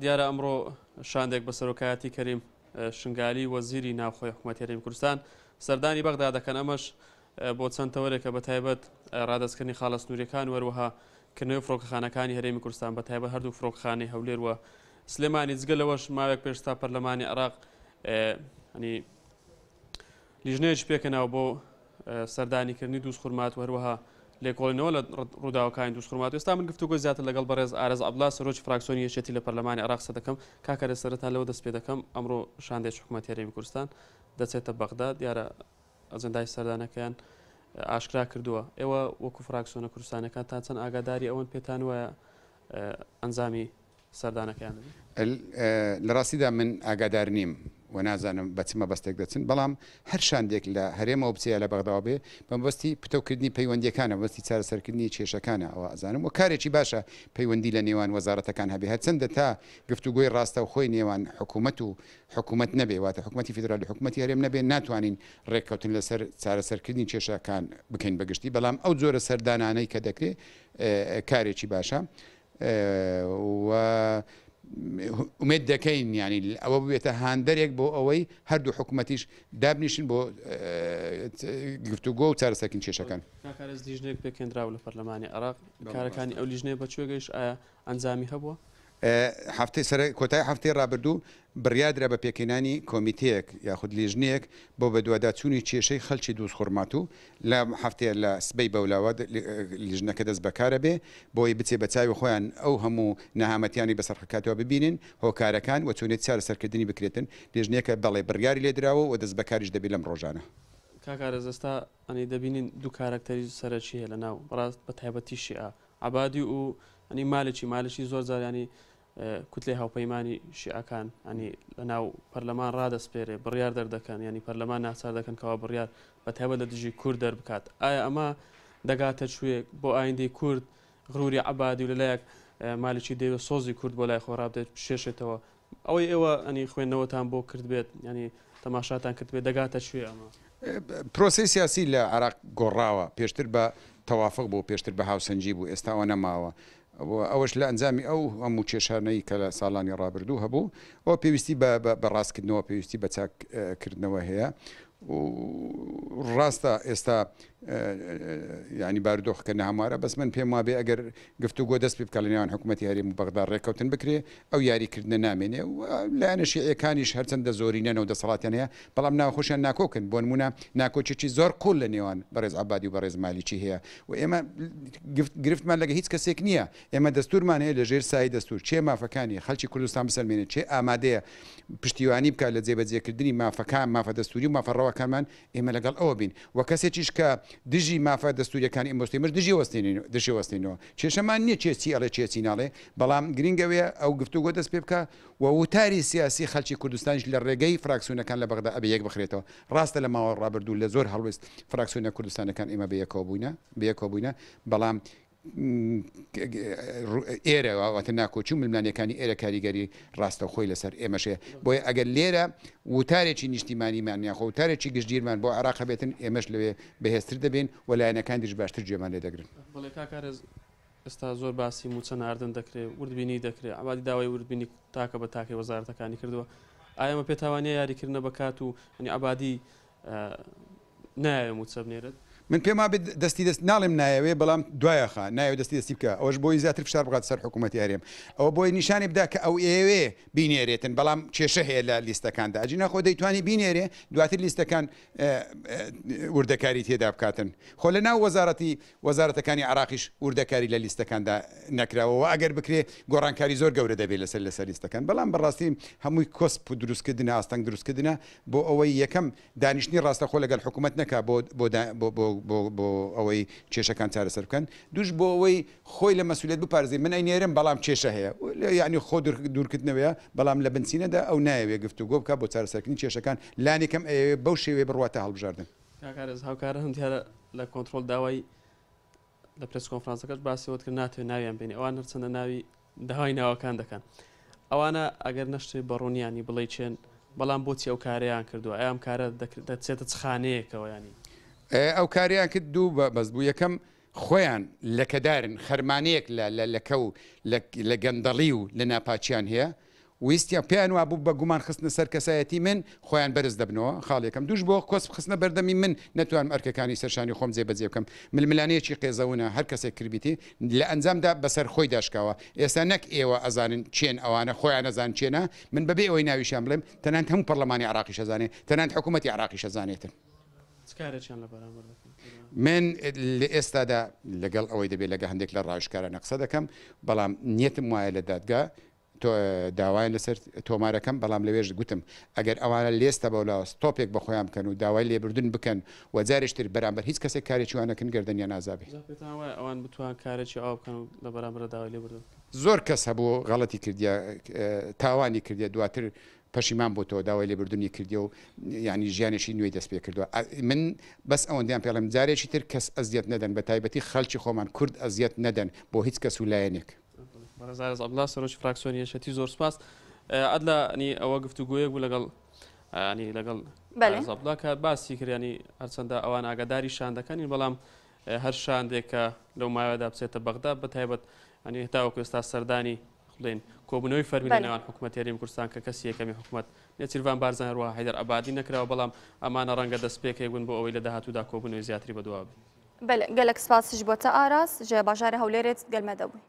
دیارە ئەمڕۆ شاندێک بە سەرۆکایەتی کەریم شنگالی وەزیری ناوخۆی حکوومەتیێریم کوردستان سەردانی بەغدا دەکەن ئەمەش بۆ چەندتەوەرێکە بە تایبەت ڕادستکردنی خاڵە سنووریەکان وەروەها کردنەوە فڕۆکخانەکانی هەرێمی کوردستان بە تایبە هەردوو فڕۆکخانەی هەولێروە سلێمانی جگەلەوەش ماوێک پێشتا پەرلەمانی عراق هەنی لیژنەیەش پێکەناو بۆ سەردانیکردنی دووس خوورمات وەروەها لێکۆڵینەوە لە ڕووداوەکانی دوشخڕمات ئێستا من گفتوگۆ زیاتر لەگەڵ بەڕێز ئارز ئابلا سەرۆکی فراکسۆنی یەشێتی لە پەرلەمانی عراقسە دەکەم کاکەرە سەرەتا لەوە دەست پێ دەکەم ئەمڕۆ شاندێک حکوومەتیارێوی کوردستان دەچێتە بەغدا دیارە ئەزەندای سەردانەکەیان ئاشکرا کردووە ئێوە وەکو فراکسۆنە کوردستانەکان تا چەند ئاگاداری ئەوەن پێتان وایە ئەنجامی سەردانەکەیان لە ڕاستیدا من ئاگادار نیم و نازانم بەچمە بەستێک دەچن بەڵام هەر شاندێک لە هەرێمە بچەیە لە بەغداوا بێ بەمبستی پتۆکردنی پەیوەندیەکانە بەستی چارەسەرکردنی کێشەکانە ئەوە ئازانم و کارێکی باشە پەیوەندی لە نێوان وەزارەتەکان هەبێ هەرچەندە تا گفتوگوی ڕاستە و خۆی نێوان حکوومەت و حکوومەت نەبێ واتە حکوومەتتی فدرالی حکوومەتتی هەرێم نەبێ ناتوانین ڕێککەوتن لەسەر چارەسەرکردنی کێشەکان بکەین بەگشتی بەڵام ئەو جۆرە سەردانانەی کە دەکرێت کارێکی باشە. و ومێت دەکەین ینی ئەوە بێتە هاندەرێک بۆ ئەوەی هەردوو حکوومەتیش دابنیشن بۆ گفتوگۆ و چارەسەکن کێشەکان کارز لیژنێک پێکێنراو لە پەرلەمانی عراق کارەکانی ئەو لیژنێ بە کوێگەیش ئایا ئەنجامی هەبووە هەفتەی سەر کۆتای هەفتەی ڕابردوو بڕیادرا بە پێکەینانی کۆمیتەیەک یاخود لێژنەیەک بۆ بە دوواداچوونی کێشەی خەلکی دووسخورمات و لە هەفتەیە لە سبەی بەولاوە لیژنەکە دەست بەکارە بێ بۆی بچێ بە چاوی خۆیان ئەو هەموو نەهامەتیانی بەسەرخکاتەوە ببینن هۆکارەکان و چونێت چارە سەرکردنی بکرێتن لێژنەکە بەڵێ بڕیاری لێدراوە و دەست بەکاریش دەبێت لەم ڕۆژانە. کاکارە زستا ئەنی دەبینین دوو کارکتەری سەرچی هەیە لە ناو ڕاست بە تایبەتی شیع عبادی و ئەنی مالێکی مالشی زۆر زارانی کوتلێ هاوپەیمانانی شیعەکان ئەنی لە ناو پەرلەمان ڕدەسپێرێ بڕیار دەردەکەن ینی پەرلەمان ناسار دەکەن کەەوە بڕیار بە تایبەت لە دژی کورد دەربکات ئایا ئەمە دەگاتە شوێک بۆ ئایندی کورد غروری عبادی و لەلایەک مالێکی دەوێت سۆزی کورد بۆ لای خۆراب دێت پشێشێتەوە ئەوەی ئێوە ئەنی خوێندنەوەتان بۆ کرد بێت ینی تەماشاتان کرد بێت دەگاتە شوێ ئەمە. پرۆسی سیاسی لە عراق گۆڕاوە پێشتر بە تەوافق بۆ پێشتر بە هاوسەنجی بوو ئێستا ئەوە نەماوە ئەوەش لە ئەنجامی ئەو هەموو کێشانەی کە لە ساڵانی ڕابردوو هەبوو ئەو پێویستی بە ڕاستکردنەوە پێویستی بە چاککردنەوە هەیە و ڕاستە ئێستا ینی باردۆخکە هەموارە بەس من پێم وابێ ئەگەر گفتو گۆ دەست پێ بکە لە نێوان حکوومەتتی هەرێم بەغدا ڕێککەوتن بکرێ ئەو یاریکردە نامێنێ لایەنشی ئەکانیش هەرچەندە زۆرینەنەوە دەسەڵاتیانەیە بەڵام ناوخۆشیان ناکۆکن بۆ نمونە ناکۆچێکی زۆر قول لە نێوان بەڕێز ئابادی و بەڕێز مالیی هەیە و ئێمە گرفتمان لەگە هیچ کەسێک نییە ئێمە دەستورمان هەیە لە ژێر سای دەستور چێ مافەکانی خەلکی کوردستان بسەلمێنێت چێ ئامادەیە پشتیوانی بکات لە جێبەجێکردنی مافەکان مافە دەستوری و مافەڕەوەکانمان ئێمە لەگەڵ ئەوە بین و کەسێکیش کە دژی مافە دەستوریەکانی ئەمبستیمەش دژی دژی وەستینەوە کێشەمان نییە چێسی ئەڵە چێسی ناڵێ بەڵام گرنگەوەیە ئەو گفتوگۆ دەست پێ بکە و وتاری سیاسی خەلکی کوردستانش لە ڕێگەی فراکسیونەکان لە بەغدا ئەبە یەک بخرێتەوە ڕاستە لە ماوە ڕابردوو لە زۆر هەڵویست فراکسیونە کوردستانەکان ئێمە بەیەکەوە بووینە بەیەکەوە بووینە بەڵام ئێرەواتە ناکۆچوو ملمانەکانی ئێرە کاریگەری ڕاستە خۆی لەسەر ئێمەشەیە بۆیە ئەگەر لێرە وتارێکی نیشتیمانیمان یاخۆ وتارێکی گشتگیرمان بۆ عراق بێتن ئێمەش لەوێ بەهێزتر دەبین وەلایەنەکان دیش باشتر جێمان لێ دەگرن ئستا زۆر باسی موچە ناردن دەکرێت وردبینی دەکرێت ئەمادی داوای وردبینی تاکە بە تاکەی وەزارەتەکانی کردووە ئایامە پێتاوانەیە یاریکردنە بەکات و ئەنی ئابادی نایە موچە بنێرت من پێما بێت دەستی دەست ناڵێم نایەوێ بەڵام دوایەخ نایو دەستی دەستی بکە ئەوش بۆی زیاتر فشار بغات سەر حکوومەتتی هەرێم ئەوە بۆی نیشانی بدا کە ئەو ئێوێ بینێرێتن بەڵام کێشە هەیە لە لیستەکاندا ئەجی نەخۆ دەیتوانانی بینێرێ دواتر لیستەکان وردەکاری تێدا بکاتن خۆ لە ناو وەزارەتی وەزارەتەکانی عراقیش وردەکاری لە لیستەکاندا نکراوەوە ئەگەر بکرێ گۆڕانکاری زۆر گەورە دەبێت لەسەر لەسەر لیستەکان بەڵام بەڕاستی هەمووی کۆسپ دروستکردن ئاستەنگ دروستکردنە بۆ ئەوەی یەکەم دانیشتنی ڕاستەخۆ لەگەل حکوومەت نەکا بۆ بۆ بۆ ئەوەی کێشەکان چارەسەر بکەن دوش بۆ ئەوەی خۆی لە مەسولێت بپارزی من ئەینێرم بەڵام کێشە هەیە یعنی خۆ دوورکردنەوەە بەڵام لە بنسینەدا ئەو نایوێ گفتو گۆ بکە بۆ چارەسەرکردنی کێشەکان لانێکم بەو شێوێ بڕواتە هەڵبژاردن هاوکارە هەمتیارە لە کۆنتترۆل داوای لە پرس کۆفرانسەکەش باسیەوەت کرد ناتوێت ناویان بینی ئەوان هەرچەندە ناوی داوای ناوەکان دەکەن ئەوانە ئەگەر نەشتی بەڕوونیانی بڵێ چێن بەڵام بۆچی ئەو کارەیان کردووە ئەم کارە دەچێتە چخانەیەکەوەیانی ئەو کاریان کرد دوو بەس بوو یەکەم خۆیان لەکەدارن خەرمانەیەک لەکە و لە گەندەڵی و لە ناپاچیان هەیە ویستیان پێیان وا بوو بە گومان خستنە سەر کەسایەتی من خۆیان بەرز دەبنەوە خاڵێکم دوش بۆ کۆس خستنە بەردەمی من نتوان ئەرکەکانی سەرشانی خۆم جێ بەجێ بکەم ململانەیەکی قێزەونە هەر کەسێک کردبیتی لە ئەنجامدا بەسەر خۆی داشکاوە ئێستا نەک ئێوە ئەزانن چێن ئەوانە خۆیان ئەزان چێنە من بەبێ ئەوەی ناویشان بڵێم تەنان هەموو پەرلەمانی عراقی شەزانێت تەنان حکوومەتتی عراقی شەزانێتن کارێکیان لە بەرامبەر من لە ئێستادا لەگەڵ ئەوەی دەبێت لەگە هەندێک لە ڕاوشکارە نەقسە دەکەم بەڵام نیەتم وایە لە دادگا داوای لەسەر تۆمارەکەم بەڵام لەوێژ گوتم ئەگەر ئەوانە لێستە بە لاوە تۆپێک بە خۆیان بکەن و داوای لێبردن بکەن و جارشتر بەرامبەر هیچ کەسێک کارێکیوانەکەن گردنیان نازابێت ئەوان بتوان کارێکی ئاو بکەن لە بەرامبرە داوای لێبردن زۆر کەس هەبوو غەڵەتی کردیا تاوانی کردیا دواتر پەشیمان بۆ تۆ داوای لێبردوننی کردی و ینی ژیانێکی نوێی دەست پێ کردووە من بەس ئەوەندیان پێڵم جارێکی تر کەس ئەزیەت نەدەن بە تایبەتی خەلکی خۆمان کورد ئەزیەت نەدەن بۆ هیچ کەس و لایەنێک ئەبلا سەرۆژ فراکسۆنی شەتی زۆر سپاس ئەدلانی ئەوە گفتوگوۆیەک بوو لەگەڵ ینی لەگەڵ زەبلا کە باسی کریانی هەرچەندە ئەوان ئاگاداری شاندەکانی بەڵام هەر شاندێکە لەو ماوەدا بچێتە بەغدا بە تایبەت ئەنی هێتاوە کوێستا سەردانی کوبنوی فرمی بڵێن آن حکومت لە نێوان که کوردستان که می حکومت حکوومەت نێچیروان بارزان رو آبادی نکرده هەروە هیدەر ئەبادی نەکراوە بەڵام ئەمانە ڕەنگە دەستپێکی بوون بۆ ئەوەی لە داهاتوودا کۆبنەوەی زیاتری بله گلکس فاسش بوده آراس جه ژێ هولیرت گل گەلمەدەبووی.